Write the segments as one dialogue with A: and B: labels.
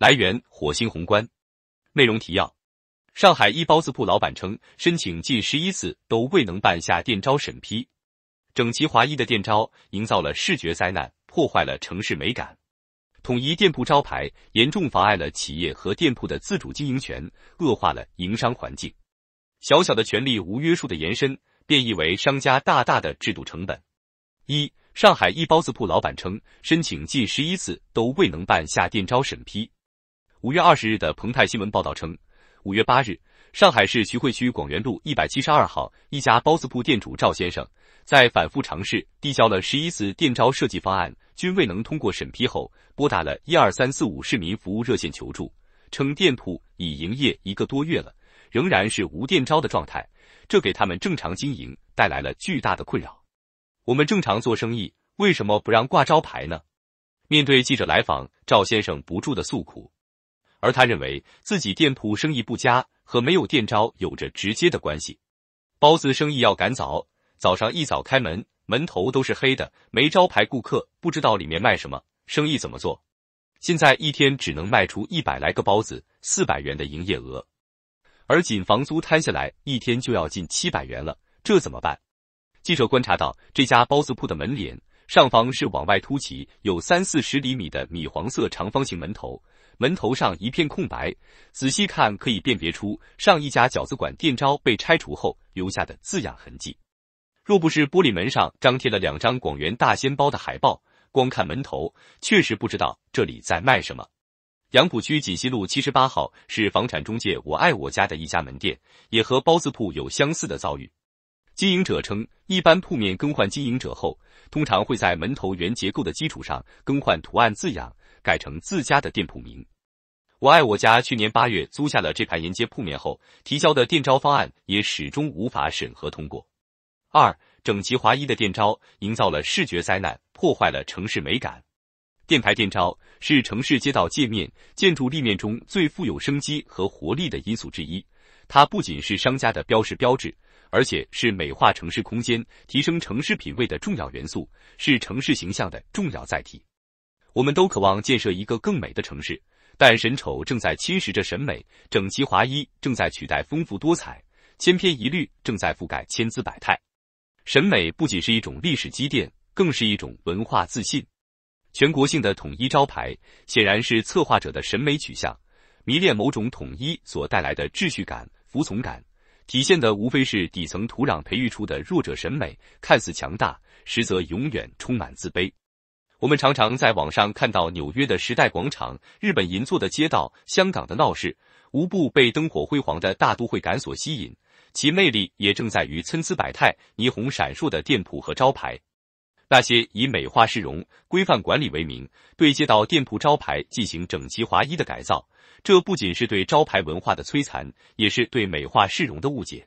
A: 来源：火星宏观。内容提要：上海一包子铺老板称，申请近十一次都未能办下店招审批。整齐划一的店招营造了视觉灾难，破坏了城市美感。统一店铺招牌严重妨碍了企业和店铺的自主经营权，恶化了营商环境。小小的权利无约束的延伸，变异为商家大大的制度成本。一，上海一包子铺老板称，申请近十一次都未能办下店招审批。五月二十日的澎湃新闻报道称，五月八日，上海市徐汇区广元路一百七十二号一家包子铺店主赵先生，在反复尝试递交了十一次店招设计方案，均未能通过审批后，拨打了一二三四五市民服务热线求助，称店铺已营业一个多月了，仍然是无店招的状态，这给他们正常经营带来了巨大的困扰。我们正常做生意，为什么不让挂招牌呢？面对记者来访，赵先生不住的诉苦。而他认为自己店铺生意不佳和没有店招有着直接的关系。包子生意要赶早，早上一早开门，门头都是黑的，没招牌，顾客不知道里面卖什么，生意怎么做？现在一天只能卖出一百来个包子，四百元的营业额，而仅房租摊下来一天就要近七百元了，这怎么办？记者观察到这家包子铺的门脸上方是往外凸起，有三四十厘米的米黄色长方形门头，门头上一片空白，仔细看可以辨别出上一家饺子馆店招被拆除后留下的字样痕迹。若不是玻璃门上张贴了两张广元大鲜包的海报，光看门头确实不知道这里在卖什么。杨浦区锦西路七十八号是房产中介我爱我家的一家门店，也和包子铺有相似的遭遇。经营者称，一般铺面更换经营者后，通常会在门头原结构的基础上更换图案、字样，改成自家的店铺名。我爱我家去年八月租下了这盘沿街铺面后，提交的店招方案也始终无法审核通过。二，整齐划一的店招营造了视觉灾难，破坏了城市美感。店牌店招是城市街道界面、建筑立面中最富有生机和活力的因素之一，它不仅是商家的标识标志。而且是美化城市空间、提升城市品位的重要元素，是城市形象的重要载体。我们都渴望建设一个更美的城市，但审丑正在侵蚀着审美，整齐划一正在取代丰富多彩，千篇一律正在覆盖千姿百态。审美不仅是一种历史积淀，更是一种文化自信。全国性的统一招牌，显然是策划者的审美取向，迷恋某种统一所带来的秩序感、服从感。体现的无非是底层土壤培育出的弱者审美，看似强大，实则永远充满自卑。我们常常在网上看到纽约的时代广场、日本银座的街道、香港的闹市，无不被灯火辉煌的大都会感所吸引，其魅力也正在于参差百态、霓虹闪烁的店铺和招牌。那些以美化市容、规范管理为名，对街道店铺招牌进行整齐划一的改造，这不仅是对招牌文化的摧残，也是对美化市容的误解。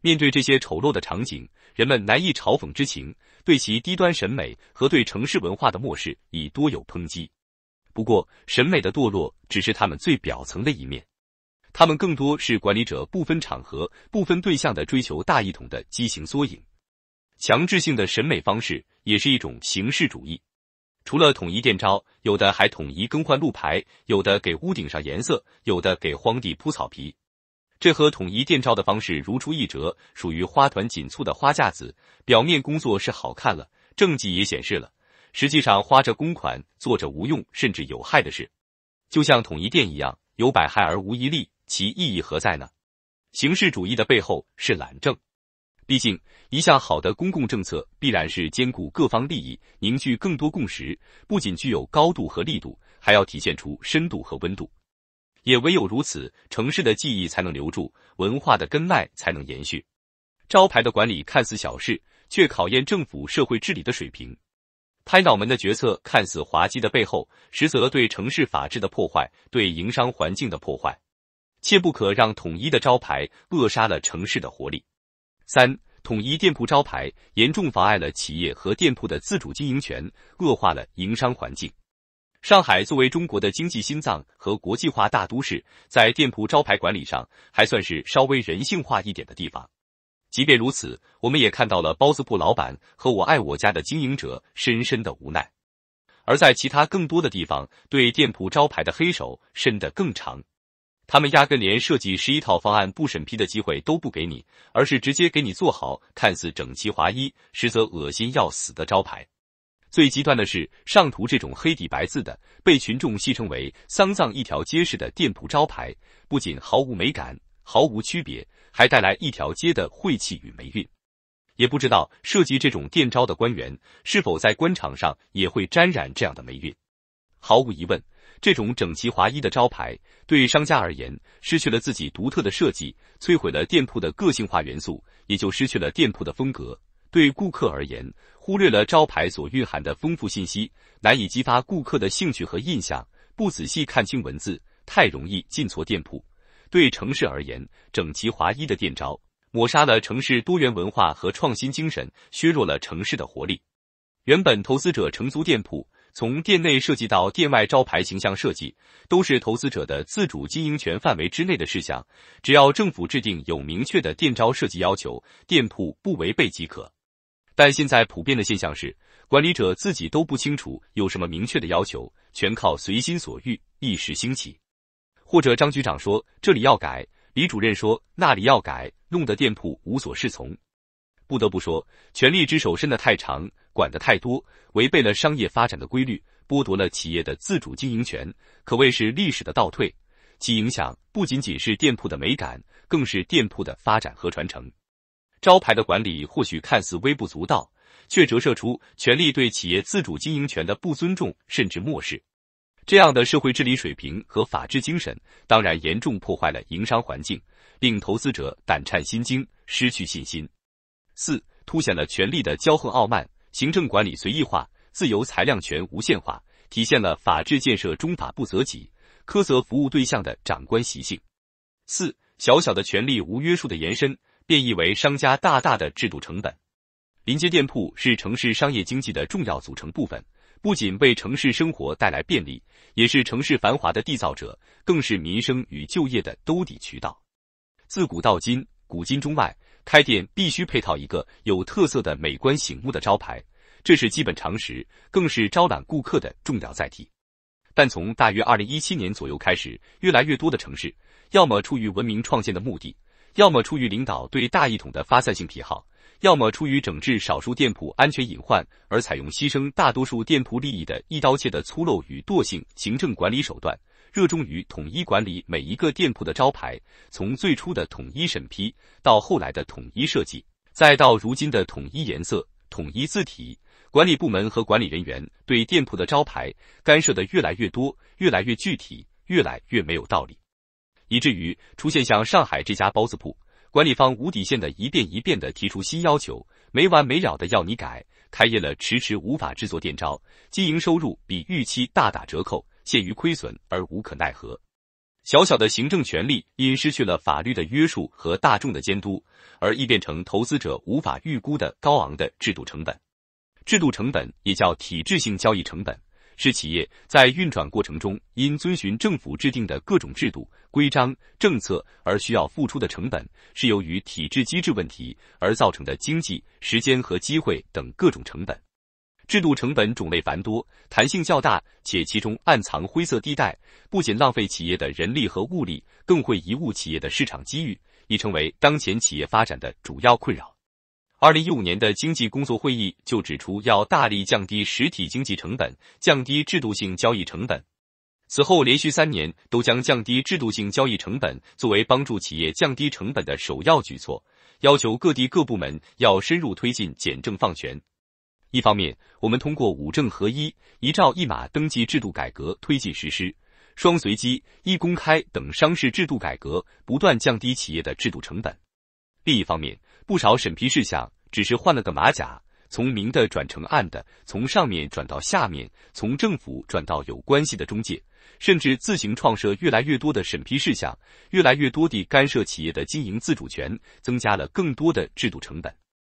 A: 面对这些丑陋的场景，人们难以嘲讽之情，对其低端审美和对城市文化的漠视已多有抨击。不过，审美的堕落只是他们最表层的一面，他们更多是管理者不分场合、不分对象的追求大一统的畸形缩影。强制性的审美方式也是一种形式主义。除了统一电招，有的还统一更换路牌，有的给屋顶上颜色，有的给荒地铺草皮。这和统一电招的方式如出一辙，属于花团锦簇的花架子。表面工作是好看了，政绩也显示了，实际上花着公款做着无用甚至有害的事，就像统一电一样，有百害而无一利。其意义何在呢？形式主义的背后是懒政。毕竟，一项好的公共政策必然是兼顾各方利益，凝聚更多共识。不仅具有高度和力度，还要体现出深度和温度。也唯有如此，城市的记忆才能留住，文化的根脉才能延续。招牌的管理看似小事，却考验政府社会治理的水平。拍脑门的决策看似滑稽的背后，实则对城市法治的破坏，对营商环境的破坏。切不可让统一的招牌扼杀了城市的活力。三、统一店铺招牌严重妨碍了企业和店铺的自主经营权，恶化了营商环境。上海作为中国的经济心脏和国际化大都市，在店铺招牌管理上还算是稍微人性化一点的地方。即便如此，我们也看到了包子铺老板和我爱我家的经营者深深的无奈。而在其他更多的地方，对店铺招牌的黑手伸得更长。他们压根连设计十一套方案不审批的机会都不给你，而是直接给你做好看似整齐划一，实则恶心要死的招牌。最极端的是上图这种黑底白字的，被群众戏称为“丧葬一条街”式的店铺招牌，不仅毫无美感，毫无区别，还带来一条街的晦气与霉运。也不知道设计这种店招的官员是否在官场上也会沾染这样的霉运。毫无疑问。这种整齐划一的招牌，对商家而言，失去了自己独特的设计，摧毁了店铺的个性化元素，也就失去了店铺的风格。对顾客而言，忽略了招牌所蕴含的丰富信息，难以激发顾客的兴趣和印象，不仔细看清文字，太容易进错店铺。对城市而言，整齐划一的店招，抹杀了城市多元文化和创新精神，削弱了城市的活力。原本投资者承租店铺。从店内设计到店外招牌形象设计，都是投资者的自主经营权范围之内的事项。只要政府制定有明确的店招设计要求，店铺不违背即可。但现在普遍的现象是，管理者自己都不清楚有什么明确的要求，全靠随心所欲，一时兴起。或者张局长说这里要改，李主任说那里要改，弄得店铺无所适从。不得不说，权力之手伸得太长，管得太多，违背了商业发展的规律，剥夺了企业的自主经营权，可谓是历史的倒退。其影响不仅仅是店铺的美感，更是店铺的发展和传承。招牌的管理或许看似微不足道，却折射出权力对企业自主经营权的不尊重甚至漠视。这样的社会治理水平和法治精神，当然严重破坏了营商环境，令投资者胆颤心惊，失去信心。四凸显了权力的骄横傲慢，行政管理随意化，自由裁量权无限化，体现了法治建设中法不责己、苛责服务对象的长官习性。四小小的权力无约束的延伸，变异为商家大大的制度成本。临街店铺是城市商业经济的重要组成部分，不仅为城市生活带来便利，也是城市繁华的缔造者，更是民生与就业的兜底渠道。自古到今。古今中外，开店必须配套一个有特色的、美观醒目的招牌，这是基本常识，更是招揽顾客的重要载体。但从大约二零一七年左右开始，越来越多的城市，要么出于文明创建的目的，要么出于领导对大一统的发散性癖好，要么出于整治少数店铺安全隐患而采用牺牲大多数店铺利益的一刀切的粗陋与惰性行政管理手段。热衷于统一管理每一个店铺的招牌，从最初的统一审批，到后来的统一设计，再到如今的统一颜色、统一字体，管理部门和管理人员对店铺的招牌干涉的越来越多，越来越具体，越来越没有道理，以至于出现像上海这家包子铺，管理方无底线的一遍一遍的提出新要求，没完没了的要你改，开业了迟迟无法制作店招，经营收入比预期大打折扣。鉴于亏损而无可奈何，小小的行政权力因失去了法律的约束和大众的监督，而易变成投资者无法预估的高昂的制度成本。制度成本也叫体制性交易成本，是企业在运转过程中因遵循政府制定的各种制度、规章、政策而需要付出的成本，是由于体制机制问题而造成的经济、时间和机会等各种成本。制度成本种类繁多，弹性较大，且其中暗藏灰色地带，不仅浪费企业的人力和物力，更会贻误企业的市场机遇，已成为当前企业发展的主要困扰。二零一五年的经济工作会议就指出，要大力降低实体经济成本，降低制度性交易成本。此后连续三年，都将降低制度性交易成本作为帮助企业降低成本的首要举措，要求各地各部门要深入推进简政放权。一方面，我们通过五证合一、一照一码登记制度改革推进实施，双随机、一公开等商事制度改革，不断降低企业的制度成本。另一方面，不少审批事项只是换了个马甲，从明的转成暗的，从上面转到下面，从政府转到有关系的中介，甚至自行创设越来越多的审批事项，越来越多地干涉企业的经营自主权，增加了更多的制度成本。